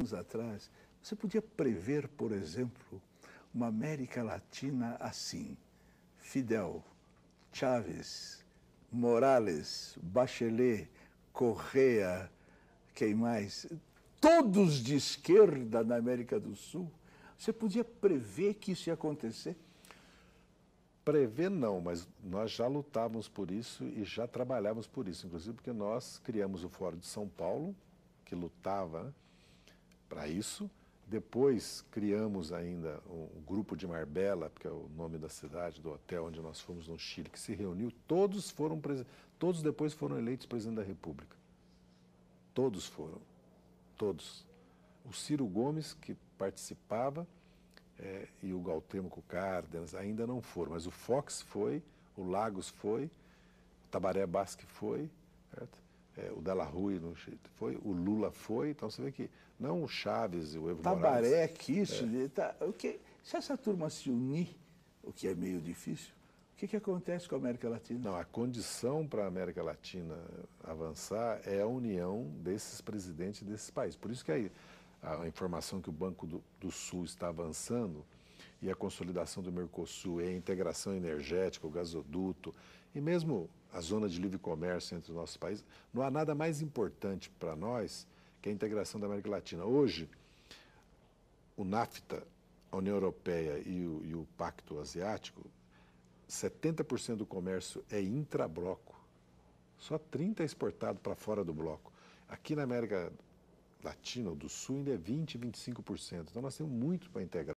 anos atrás, você podia prever, por exemplo, uma América Latina assim: Fidel, Chávez, Morales, Bachelet, Correa, quem mais? Todos de esquerda na América do Sul. Você podia prever que isso ia acontecer? Prever não, mas nós já lutávamos por isso e já trabalhávamos por isso, inclusive porque nós criamos o Fórum de São Paulo, que lutava né? para isso. Depois criamos ainda um grupo de Marbella, que é o nome da cidade, do hotel onde nós fomos no Chile, que se reuniu. Todos foram todos depois foram eleitos presidente da República. Todos foram, todos. O Ciro Gomes que participava é, e o Galtemoco Cárdenas ainda não foram, mas o Fox foi, o Lagos foi, o Tabaré Basque foi, certo? é, o Dalarrui, no, foi, o Lula foi, então você vê que não o Chaves e o Evo Tabaré, Morales... é. tá, o que, se essa turma se unir, o que é meio difícil, o que, que acontece com a América Latina? Não, a condição para a América Latina avançar é a união desses presidentes desses países. Por isso que aí a informação que o Banco do, do Sul está avançando e a consolidação do Mercosul, e a integração energética, o gasoduto e mesmo a zona de livre comércio entre os nossos países, não há nada mais importante para nós que a integração da América Latina. Hoje, o NAFTA, a União Europeia e o, e o Pacto Asiático, 70% do comércio é intra bloco, Só 30% é exportado para fora do bloco. Aqui na América Latina, do Sul, ainda é 20%, 25%. Então, nós temos muito para integrar.